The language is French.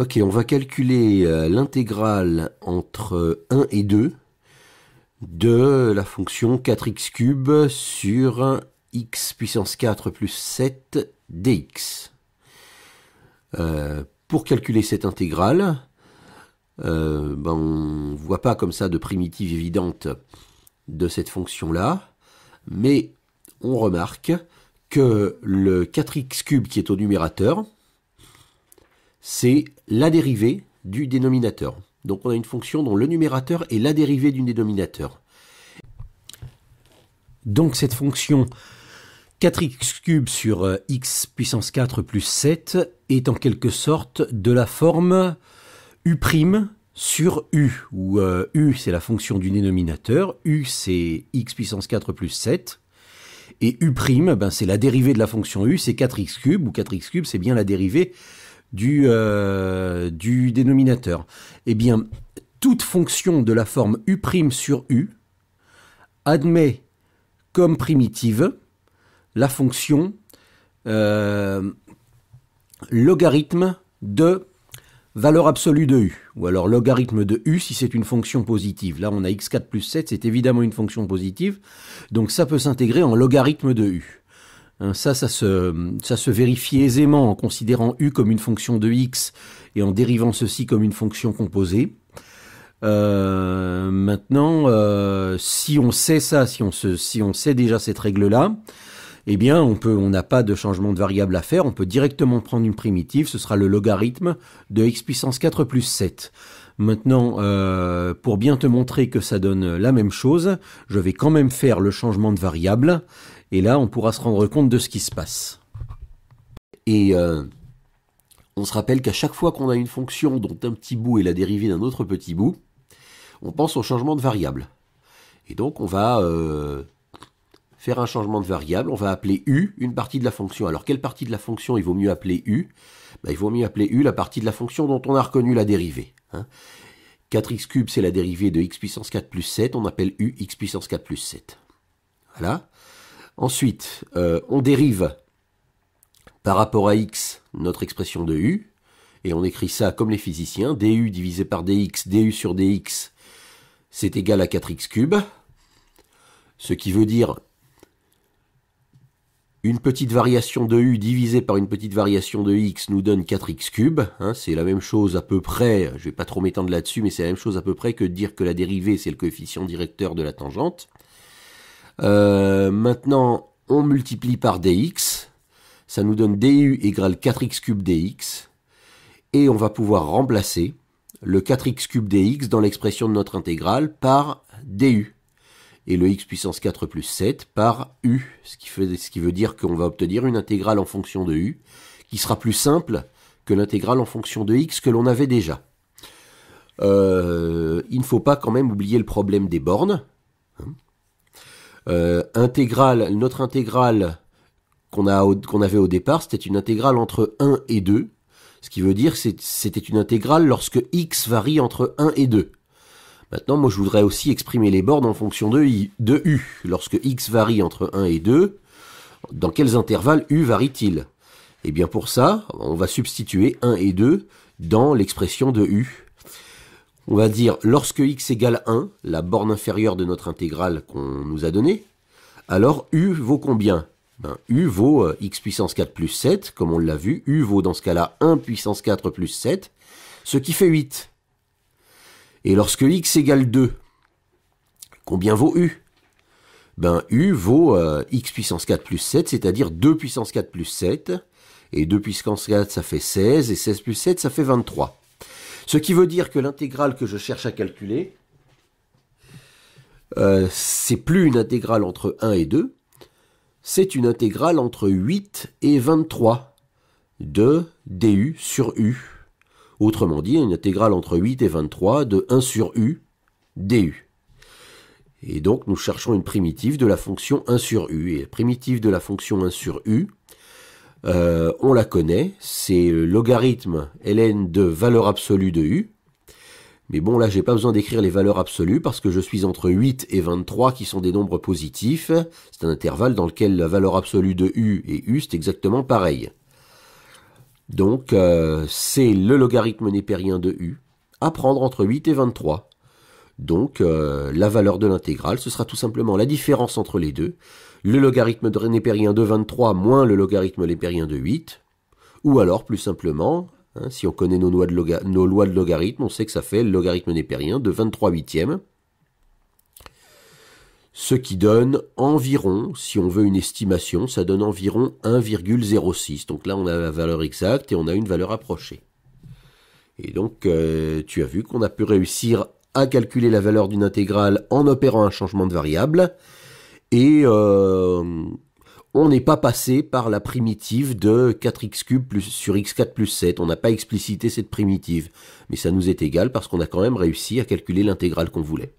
Ok, on va calculer euh, l'intégrale entre 1 euh, et 2 de la fonction 4x cube sur x puissance 4 plus 7 dx. Euh, pour calculer cette intégrale, ben, on ne voit pas comme ça de primitive évidente de cette fonction-là, mais on remarque que le 4x cube qui est au numérateur, c'est la dérivée du dénominateur. Donc on a une fonction dont le numérateur est la dérivée du dénominateur. Donc cette fonction 4x 3 sur euh, x puissance 4 plus 7 est en quelque sorte de la forme u' sur u, où euh, u c'est la fonction du dénominateur, u c'est x puissance 4 plus 7, et u', ben, c'est la dérivée de la fonction u, c'est 4x 3 ou 4x cube c'est bien la dérivée euh, du, dénominateur. Eh bien, toute fonction de la forme u' sur u admet comme primitive la fonction euh, logarithme de valeur absolue de u, ou alors logarithme de u si c'est une fonction positive. Là, on a x4 plus 7, c'est évidemment une fonction positive, donc ça peut s'intégrer en logarithme de u. Hein, ça, ça se, ça se vérifie aisément en considérant U comme une fonction de x et en dérivant ceci comme une fonction composée. Euh, maintenant, euh, si on sait ça, si on, se, si on sait déjà cette règle-là, eh bien, on peut, on n'a pas de changement de variable à faire, on peut directement prendre une primitive, ce sera le logarithme de x puissance 4 plus 7. Maintenant, euh, pour bien te montrer que ça donne la même chose, je vais quand même faire le changement de variable et là, on pourra se rendre compte de ce qui se passe. Et euh, on se rappelle qu'à chaque fois qu'on a une fonction dont un petit bout est la dérivée d'un autre petit bout, on pense au changement de variable. Et donc on va euh, faire un changement de variable, on va appeler u une partie de la fonction. Alors quelle partie de la fonction il vaut mieux appeler u ben, Il vaut mieux appeler u la partie de la fonction dont on a reconnu la dérivée. 4x hein. cube c'est la dérivée de x puissance 4 plus 7, on appelle u x puissance 4 plus 7. Voilà. Ensuite, euh, on dérive par rapport à x notre expression de u, et on écrit ça comme les physiciens, du divisé par dx, du sur dx, c'est égal à 4x cube, ce qui veut dire une petite variation de u divisée par une petite variation de x nous donne 4x cube. Hein, c'est la même chose à peu près, je ne vais pas trop m'étendre là-dessus, mais c'est la même chose à peu près que de dire que la dérivée c'est le coefficient directeur de la tangente. Euh, maintenant, on multiplie par dx. Ça nous donne du égale 4x cube dx. Et on va pouvoir remplacer le 4x cube dx dans l'expression de notre intégrale par du. Et le x puissance 4 plus 7 par u. Ce qui, veut dire qu'on va obtenir une intégrale en fonction de u qui sera plus simple que l'intégrale en fonction de x que l'on avait déjà. Euh, il ne faut pas quand même oublier le problème des bornes. Hein. Euh, intégrale, notre intégrale qu'on qu'on avait au départ, c'était une intégrale entre 1 et 2, ce qui veut dire que c'était une intégrale lorsque x varie entre 1 et 2. Maintenant, moi, je voudrais aussi exprimer les bornes en fonction de, de u. Lorsque x varie entre 1 et 2, dans quels intervalles u varie-t-il Eh bien, pour ça, on va substituer 1 et 2 dans l'expression de u on va dire lorsque x égale 1, la borne inférieure de notre intégrale qu'on nous a donnée, alors u vaut combien ben, u vaut euh, x puissance 4 plus 7, comme on l'a vu, u vaut dans ce cas-là 1 puissance 4 plus 7, ce qui fait 8. Et lorsque x égale 2, combien vaut u ben, U vaut euh, x puissance 4 plus 7, c'est-à-dire 2 puissance 4 plus 7. Et 2 puissance 4, ça fait 16. Et 16 plus 7, ça fait 23. Ce qui veut dire que l'intégrale que je cherche à calculer, euh, c'est plus une intégrale entre 1 et 2, c'est une intégrale entre 8 et 23 de du sur u. Autrement dit, une intégrale entre 8 et 23 de 1 sur u du. Et donc nous cherchons une primitive de la fonction 1 sur u. Et la primitive de la fonction 1 sur u, euh, on la connaît, c'est le euh, logarithme ln de valeur absolue de u. Mais bon, là, j'ai pas besoin d'écrire les valeurs absolues parce que je suis entre 8 et 23 qui sont des nombres positifs. C'est un intervalle dans lequel la valeur absolue de u et u, c'est exactement pareil. Donc, euh, c'est le logarithme népérien de u à prendre entre 8 et 23. Donc, la valeur de l'intégrale, ce sera tout simplement la différence entre les deux, le logarithme de népérien de 23 moins le logarithme népérien de 8, ou alors plus simplement, hein, si on connaît nos lois, de logarithme, on sait que ça fait le logarithme népérien de 23 huitièmes, ce qui donne environ, si on veut une estimation, ça donne environ 1,06. Donc là, on a la valeur exacte et on a une valeur approchée. Et donc, euh, tu as vu qu'on a pu réussir à calculer la valeur d'une intégrale en opérant un changement de variable, et euh, on n'est pas passé par la primitive de 4x3 sur x4 plus 7. On n'a pas explicité cette primitive. Mais ça nous est égal parce qu'on a quand même réussi à calculer l'intégrale qu'on voulait.